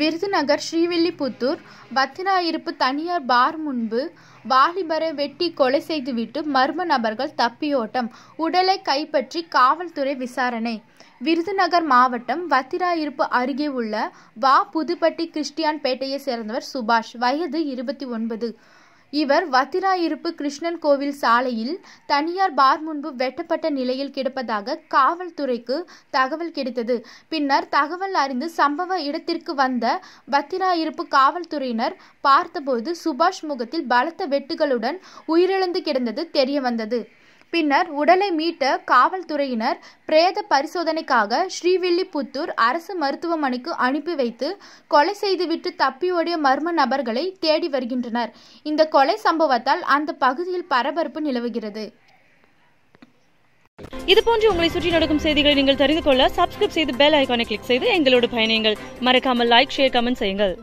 விருதுநகர் ஸ்ரீவில்லிபுத்தூர் பத்தினாயிருப்பு தனியார் பார் முன்பு வாலிபரை வெட்டி கொலை செய்துவிட்டு மர்ம நபர்கள் தப்பியோட்டம் உடலை கைப்பற்றி காவல்துறை விசாரணை விருதுநகர் மாவட்டம் வத்திராயிருப்பு அருகே உள்ள வா புதுப்பட்டி கிறிஸ்டியான் பேட்டையை சேர்ந்தவர் சுபாஷ் வயது இருபத்தி ஒன்பது இவர் வத்திராயிருப்பு கிருஷ்ணன் கோவில் சாலையில் தனியார் பார் முன்பு வெட்டப்பட்ட நிலையில் கிடப்பதாக காவல்துறைக்கு தகவல் கிடைத்தது பின்னர் தகவல் அறிந்து சம்பவ இடத்திற்கு வந்த வத்திராயிருப்பு காவல்துறையினர் பார்த்தபோது சுபாஷ் முகத்தில் பலத்த வெட்டுகளுடன் உயிரிழந்து கிடந்தது தெரியவந்தது பின்னர் உடலை மீட்ட காவல்துறையினர் பிரேத பரிசோதனைக்காக ஸ்ரீவில்லிபுத்தூர் அரசு மருத்துவமனைக்கு அனுப்பி வைத்து கொலை செய்துவிட்டு தப்பியோடிய மர்ம நபர்களை தேடி வருகின்றனர் இந்த கொலை சம்பவத்தால் அந்த பகுதியில் பரபரப்பு நிலவுகிறது இதுபோன்று உங்களை சுற்றி நடக்கும் செய்திகளை நீங்கள் தெரிந்து கொள்ள சப்ஸ்கிரைப் செய்து பெல் ஐக்கானை கிளிக் செய்து எங்களோடு பயணியுங்கள் மறக்காமல் லைக் ஷேர் கமெண்ட் செய்யுங்கள்